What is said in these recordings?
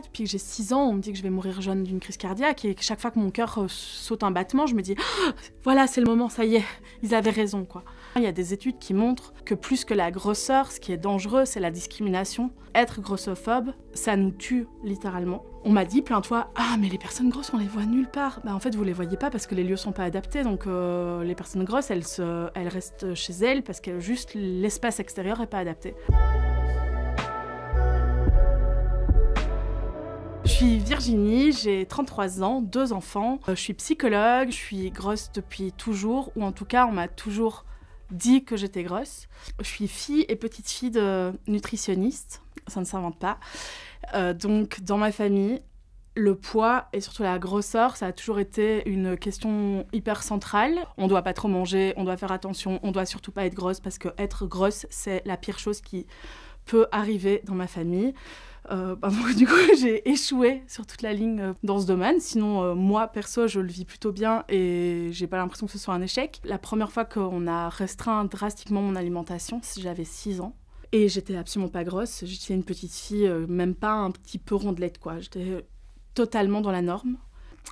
depuis que j'ai 6 ans. On me dit que je vais mourir jeune d'une crise cardiaque et chaque fois que mon cœur euh, saute un battement, je me dis ah, voilà, c'est le moment, ça y est, ils avaient raison quoi. Il y a des études qui montrent que plus que la grosseur, ce qui est dangereux, c'est la discrimination. Être grossophobe, ça nous tue littéralement. On m'a dit plein de fois Ah, mais les personnes grosses, on les voit nulle part. Bah, en fait, vous les voyez pas parce que les lieux sont pas adaptés. Donc, euh, les personnes grosses, elles, se, elles restent chez elles parce que juste l'espace extérieur est pas adapté. Je suis Virginie, j'ai 33 ans, deux enfants. Euh, je suis psychologue, je suis grosse depuis toujours, ou en tout cas on m'a toujours dit que j'étais grosse. Je suis fille et petite fille de nutritionniste, ça ne s'invente pas. Euh, donc dans ma famille, le poids et surtout la grosseur, ça a toujours été une question hyper centrale. On doit pas trop manger, on doit faire attention, on doit surtout pas être grosse parce que être grosse, c'est la pire chose qui peut arriver dans ma famille. Euh, bah, du coup, j'ai échoué sur toute la ligne euh, dans ce domaine. Sinon, euh, moi, perso, je le vis plutôt bien et j'ai pas l'impression que ce soit un échec. La première fois qu'on a restreint drastiquement mon alimentation, j'avais 6 ans. Et j'étais absolument pas grosse. J'étais une petite fille, même pas un petit peu rondelette, quoi. J'étais totalement dans la norme.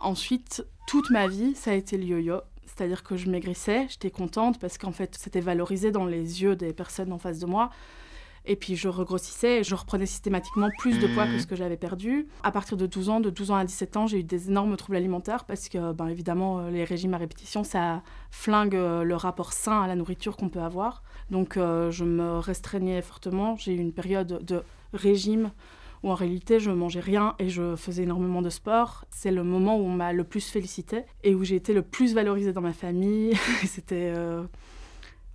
Ensuite, toute ma vie, ça a été le yo-yo. C'est-à-dire que je maigrissais, j'étais contente parce qu'en fait, c'était valorisé dans les yeux des personnes en face de moi. Et puis je regrossissais, et je reprenais systématiquement plus de poids que ce mhm. que j'avais perdu. À partir de 12 ans, de 12 ans à 17 ans, j'ai eu des énormes troubles alimentaires parce que, ben, évidemment, euh, les régimes à répétition, ça flingue euh, le rapport sain à la nourriture qu'on peut avoir. Donc euh, je me restreignais fortement. J'ai eu une période de régime où en réalité je mangeais rien et je faisais énormément de sport. C'est le moment où on m'a le plus félicité et où j'ai été le plus valorisée dans ma famille. C'était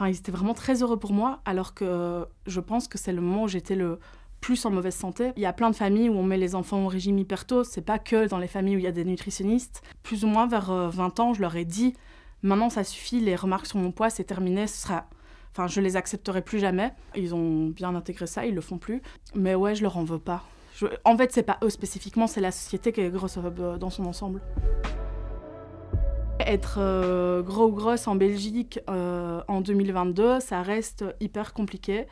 Enfin, ils étaient vraiment très heureux pour moi, alors que euh, je pense que c'est le moment où j'étais le plus en mauvaise santé. Il y a plein de familles où on met les enfants au régime hyperto. c'est pas que dans les familles où il y a des nutritionnistes. Plus ou moins vers 20 euh, ans, je leur ai dit maintenant ça suffit, les remarques sur mon poids c'est terminé, ce sera enfin je les accepterai plus jamais. Ils ont bien intégré ça, ils le font plus. Mais ouais, je leur en veux pas. En fait, c'est pas eux spécifiquement, c'est la société qui est grosse euh, dans son ensemble. Être euh, gros ou grosse en Belgique euh, en 2022, ça reste hyper compliqué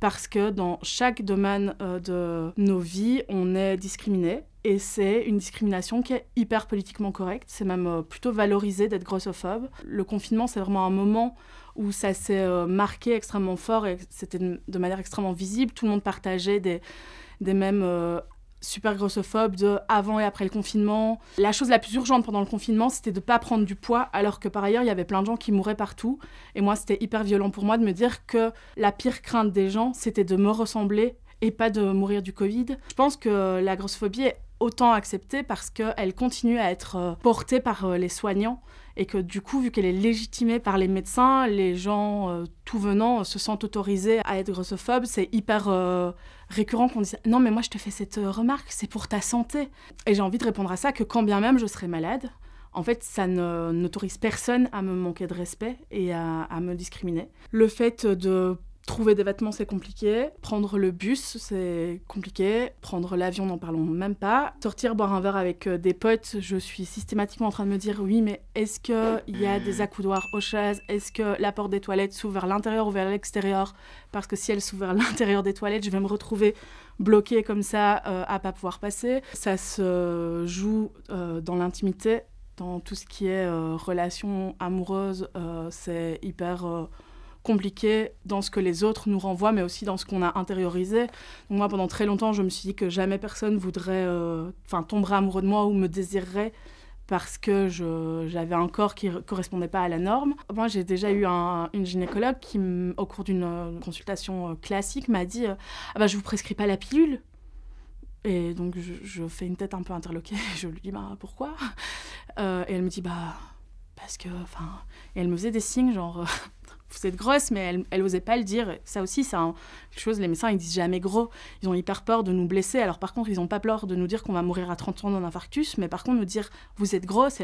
parce que dans chaque domaine euh, de nos vies, on est discriminé. Et c'est une discrimination qui est hyper politiquement correcte. C'est même plutôt valorisé d'être grossophobe. Le confinement, c'est vraiment un moment où ça s'est marqué extrêmement fort et c'était de manière extrêmement visible. Tout le monde partageait des, des mêmes super grossophobe de avant et après le confinement. La chose la plus urgente pendant le confinement, c'était de ne pas prendre du poids, alors que par ailleurs, il y avait plein de gens qui mouraient partout. Et moi, c'était hyper violent pour moi de me dire que la pire crainte des gens, c'était de me ressembler et pas de mourir du Covid. Je pense que la grossophobie est autant acceptée parce qu'elle continue à être euh, portée par euh, les soignants et que du coup, vu qu'elle est légitimée par les médecins, les gens euh, tout venant euh, se sentent autorisés à être grossophobes. C'est hyper euh, récurrent qu'on dise non mais moi je te fais cette remarque, c'est pour ta santé. Et j'ai envie de répondre à ça que quand bien même je serais malade, en fait, ça n'autorise personne à me manquer de respect et à me discriminer. Le fait de Trouver des vêtements, c'est compliqué. Prendre le bus, c'est compliqué. Prendre l'avion, n'en parlons même pas. Sortir, boire un verre avec euh, des potes, je suis systématiquement en train de me dire oui, mais est-ce qu'il y a des hmm. accoudoirs aux chaises Est-ce que la porte des toilettes s'ouvre vers l'intérieur ou vers l'extérieur Parce que si elle s'ouvre vers l'intérieur des toilettes, je vais me retrouver bloquée comme ça euh, à pas pouvoir passer. Ça se joue euh, dans l'intimité, dans tout ce qui est relation amoureuse. c'est hyper compliqué dans ce que les autres nous renvoient, mais aussi dans ce qu'on a intériorisé. moi, pendant très longtemps, je me suis dit que jamais personne voudrait, euh, enfin, tomber tomberait amoureux de moi ou me désirerait parce que j'avais un corps qui ne correspondait pas à la norme. Moi, j'ai déjà eu un, une gynécologue qui, au cours d'une euh, consultation euh, classique, m'a dit ah bah, Je ne vous prescris pas la pilule. Et donc, je, fais une tête un peu interloquée. Je lui dis bah, Pourquoi Et elle me dit bah, Parce que. Enfin, et elle me faisait des signes, genre vous êtes grosse, mais elle, elle osait pas le dire. Ça aussi, c'est quelque chose, les médecins, ils disent jamais gros. Ils ont hyper peur de nous blesser. Alors par contre, ils ont pas peur de nous dire qu'on va mourir à 30 ans d'un infarctus, mais par contre, nous dire, vous êtes grosse,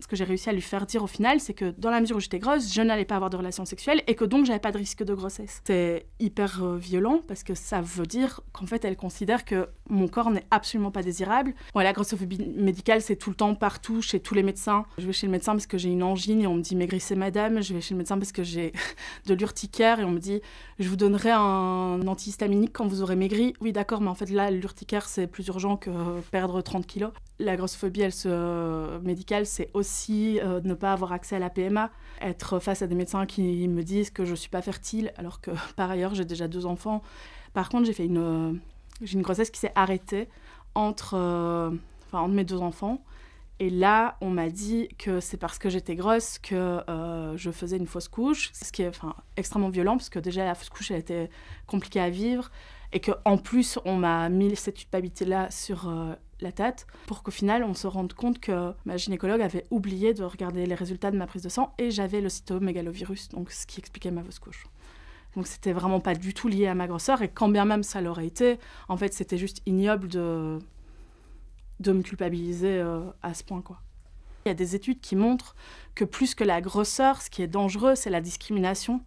ce que j'ai réussi à lui faire dire au final, c'est que dans la mesure où j'étais grosse, je n'allais pas avoir de relations sexuelles et que donc j'avais pas de risque de grossesse. C'est hyper euh, violent parce que ça veut dire qu'en fait elle considère que mon corps n'est absolument pas désirable. la grossophobie médicale, c'est tout le temps, partout, chez tous les médecins. Je vais chez le médecin parce que j'ai une angine et on me dit maigrissez madame. Je vais chez le médecin parce que j'ai de l'urticaire et on me dit je vous donnerai un antihistaminique quand vous aurez maigri. Oui, d'accord, mais en fait là, l'urticaire, c'est plus urgent que euh, perdre 30 kilos la grossophobie elle euh, médicale, c'est aussi euh, ne pas avoir accès à la PMA, être face à des médecins qui me disent que je ne suis pas fertile, alors que par ailleurs j'ai déjà deux enfants. Par contre, j'ai fait une, euh, une grossesse qui s'est arrêtée entre, enfin, entre mes deux enfants. Et là, on m'a dit que c'est parce que j'étais grosse que je faisais une fausse couche, ce qui est extrêmement violent, parce que déjà la fausse couche, elle était compliquée à vivre et qu'en plus on m'a mis cette culpabilité-là sur euh, la tête pour qu'au final on se rende compte que ma gynécologue avait oublié de regarder les résultats de ma prise de sang et j'avais le cytomégalovirus, donc ce qui expliquait ma fausse couche. Donc c'était vraiment pas du tout lié à ma grosseur et quand bien même ça l'aurait été, en fait c'était juste ignoble de, de me culpabiliser euh, à ce point quoi. Il y a des études qui montrent que plus que la grosseur, ce qui est dangereux, c'est la discrimination.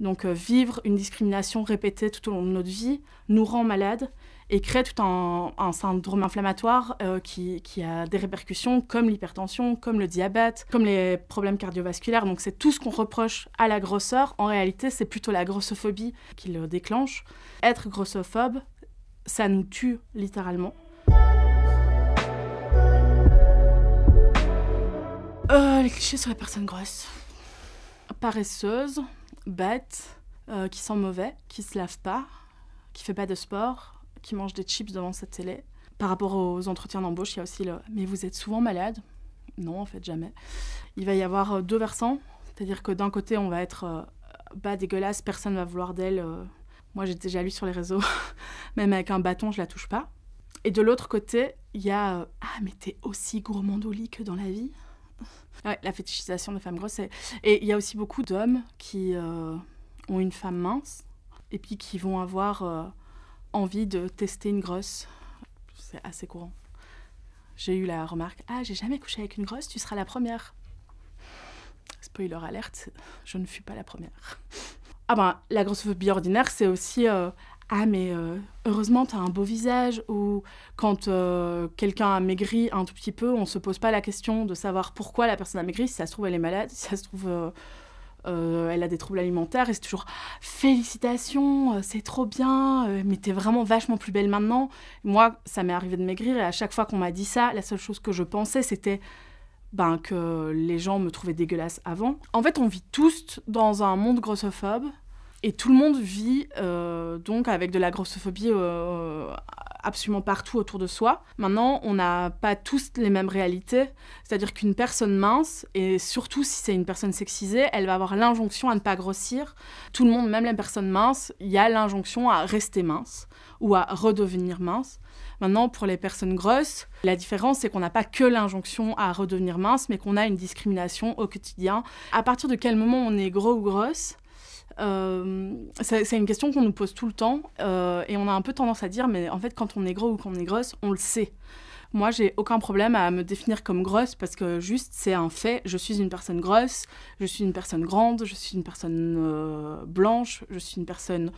Donc euh, vivre une discrimination répétée tout au long de notre vie nous rend malade et crée tout un, syndrome inflammatoire euh, qui, a des répercussions comme l'hypertension, comme le diabète, comme les problèmes cardiovasculaires. Donc c'est tout ce qu'on reproche à la grosseur. En réalité, c'est plutôt la grossophobie qui le déclenche. Être grossophobe, ça nous tue littéralement. Euh, les clichés sur les personnes grosses. Paresseuse, bête, euh, qui sent mauvais, qui se lave pas, qui fait pas de sport, qui mange des chips devant sa télé. Par rapport aux entretiens d'embauche, il y a aussi le Mais vous êtes souvent malade Non, en fait, jamais. Il va y avoir euh, deux versants, c'est-à-dire que d'un côté, on va être euh, dégueulasse, personne va vouloir d'elle. Euh. moi, j'ai déjà lu sur les réseaux, même avec un bâton, je la touche pas. Et de l'autre côté, il y a Ah, mais t'es aussi gourmandolie que dans la vie la fétichisation des femmes grosses. Et il y a aussi beaucoup d'hommes qui euh, ont une femme mince et puis qui vont avoir euh, envie de tester une grosse. C'est assez courant. J'ai eu la remarque Ah, j'ai jamais couché avec une grosse, tu seras la première. Spoiler alerte, je ne fus pas la première. Ah ben, la grossophobie ordinaire, c'est aussi euh, ah, mais euh, heureusement, t'as un beau visage. Ou quand euh, quelqu'un a maigri un tout petit peu, on ne se pose pas la question de savoir pourquoi la personne a maigri. Si ça se trouve, elle est malade. Si ça se trouve. Euh, elle a des troubles alimentaires et c'est toujours félicitations, c'est trop bien, mais t'es vraiment vachement plus belle maintenant. Moi, ça m'est arrivé de maigrir et à chaque fois qu'on m'a dit ça, la seule chose que je pensais, c'était ben, que les gens me trouvaient dégueulasse avant. En fait, on vit tous dans un monde grossophobe et tout le monde vit euh, donc avec de la grossophobie euh, euh, absolument partout autour de soi. Maintenant, on n'a pas tous les mêmes réalités. C'est-à-dire qu'une personne mince, et surtout si c'est une personne sexisée, elle va avoir l'injonction à ne pas grossir. Tout le monde, même les personnes minces, il y a l'injonction à rester mince ou à redevenir mince. Maintenant, pour les personnes grosses, la différence, c'est qu'on n'a pas que l'injonction à redevenir mince, mais qu'on a une discrimination au quotidien. À partir de quel moment on est gros ou grosse, euh, c'est une question qu'on nous pose tout le temps euh, et on a un peu tendance à dire mais en fait quand on est gros ou on est grosse, on le sait. Moi, j'ai aucun problème à me définir comme grosse parce que juste c'est un fait. Je suis une personne grosse, je suis une personne grande, je suis une personne euh, blanche, je suis une personne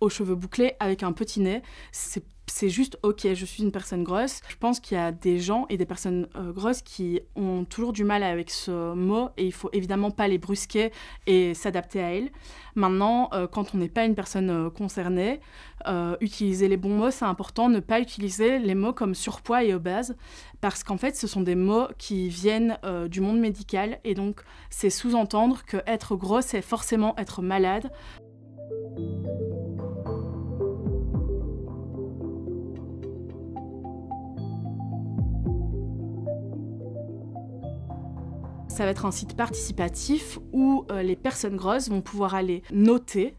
aux cheveux bouclés avec un petit nez. C'est c'est juste ok, je suis une personne grosse. Je pense qu'il y a des gens et des personnes euh, grosses qui ont toujours du mal avec ce mot et il faut évidemment pas les brusquer et s'adapter à elles. Maintenant, euh, quand on n'est pas une personne euh, concernée, utiliser les bons mots, c'est important. Ne pas utiliser les mots comme surpoids et obèse parce qu'en fait, ce sont des mots qui viennent du monde médical et donc c'est sous-entendre que être grosse, c'est forcément être malade. ça va être un site participatif où euh, les personnes grosses vont pouvoir aller noter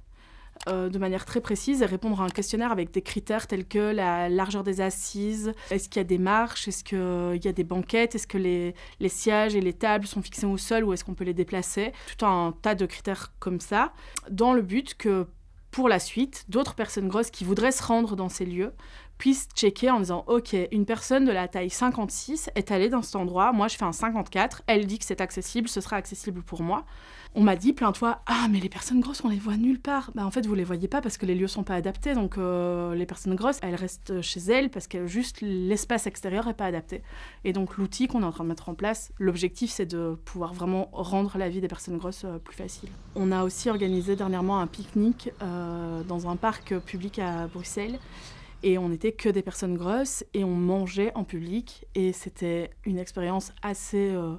euh, de manière très précise et répondre à un questionnaire avec des critères tels que la largeur des assises, est-ce qu'il y a des marches, est-ce qu'il euh, y a des banquettes, est-ce que les, les, sièges et les tables sont fixés au sol ou est-ce qu'on peut les déplacer, tout un tas de critères comme ça, dans le but que pour la suite, d'autres personnes grosses qui voudraient se rendre dans ces lieux puisse checker en disant ok une personne de la taille 56 est allée dans cet endroit moi je fais un 54 elle dit que c'est accessible ce sera accessible pour moi on m'a dit plein de fois ah mais les personnes grosses on les voit nulle part bah en fait vous les voyez pas parce que les lieux sont pas adaptés donc euh, les personnes grosses elles restent chez elles parce que juste l'espace extérieur est pas adapté et donc l'outil qu'on est en train de mettre en place l'objectif c'est de pouvoir vraiment rendre la vie des personnes grosses euh, plus facile on a aussi organisé dernièrement un pique-nique euh, dans un parc public à Bruxelles et on n'était que des personnes grosses et on mangeait en public. Et c'était une expérience assez euh,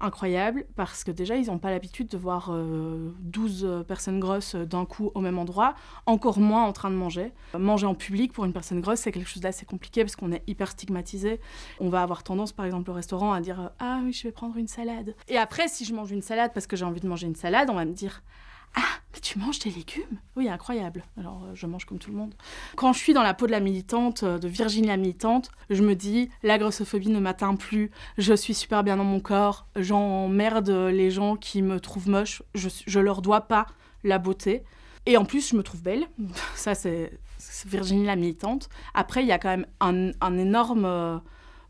incroyable parce que déjà, ils n'ont pas l'habitude de voir 12 euh, euh, personnes grosses d'un coup au même endroit, encore moins en train de manger. Manger en public pour une personne grosse, c'est quelque chose d'assez compliqué parce qu'on est hyper stigmatisé. On va avoir tendance, par exemple, au restaurant à dire Ah oui, je vais prendre une salade. Et après, si je mange une salade parce que j'ai envie de manger une salade, on va me dire ah, mais tu manges des légumes Oui, incroyable. Alors, euh, je mange comme tout le monde. Quand je suis dans la peau de la militante, euh, de Virginie la militante, je me dis, la grossophobie ne m'atteint plus, je suis super bien dans mon corps, j'emmerde les gens qui me trouvent moche, je, leur dois pas la beauté. Et en plus, je me trouve belle. Ça, c'est Virginie la militante. Après, il y a quand même un énorme euh,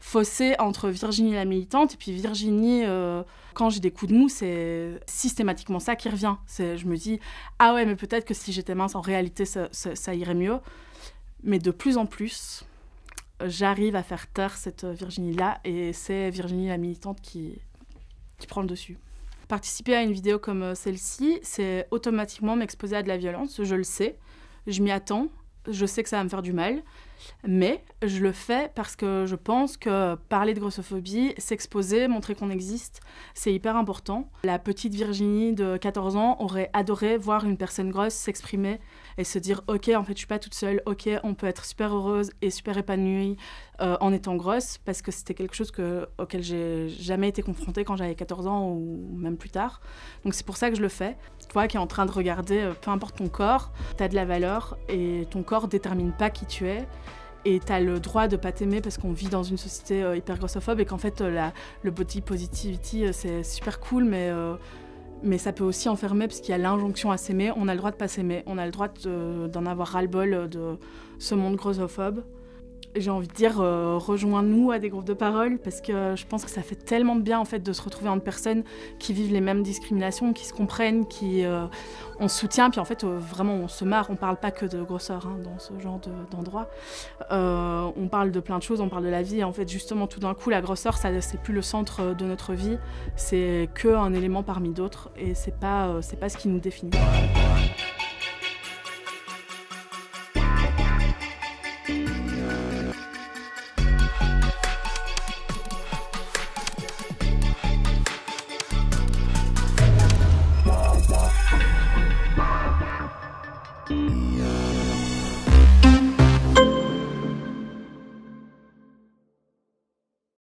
fossé entre Virginie la militante et puis Virginie, euh, quand j'ai des coups de mou, c'est systématiquement ça qui revient. Je me dis, ah ouais, mais peut-être que si j'étais mince, en réalité, ça, irait mieux. Mais de plus en plus, j'arrive à faire taire cette Virginie-là et c'est Virginie la militante qui, qui prend le dessus. Participer à une vidéo comme euh, celle-ci, c'est automatiquement m'exposer à de la violence, je le sais, je m'y attends, je sais que ça va me faire du mal mais je le fais parce que je pense que parler de grossophobie, s'exposer, montrer qu'on existe, c'est hyper important. La petite Virginie de 14 ans aurait adoré voir une personne grosse s'exprimer et se dire ok en fait je suis pas toute seule, ok on peut être super heureuse et super épanouie euh, en étant grosse parce que c'était quelque chose auquel j'ai jamais été confrontée quand j'avais 14 ans ou même plus tard. Donc c'est pour ça que je le fais. Toi qui es en train de regarder, euh, peu importe ton corps, tu as de la valeur et ton corps détermine pas qui tu es et as le droit de pas t'aimer parce qu'on vit dans une société euh, hyper grossophobe et qu'en fait euh, le body positivity euh, c'est super cool mais mais ça peut aussi enfermer parce qu'il y a l'injonction à s'aimer, on a le droit de pas s'aimer, on a le droit d'en avoir ras-le-bol de ce monde grossophobe j'ai envie de dire, euh, rejoins-nous à des groupes de parole parce que je pense que ça fait tellement de bien en fait de se retrouver entre personnes qui vivent les mêmes discriminations, qui se comprennent, qui euh, on se soutient, puis en fait euh, vraiment on se marre, on parle pas que de grosseur hein, dans ce genre d'endroit. on parle de plein de choses, on parle de la vie et en fait justement tout d'un coup la grosseur ça c'est plus le centre de notre vie, c'est que un élément parmi d'autres et c'est pas c'est pas ce qui nous définit.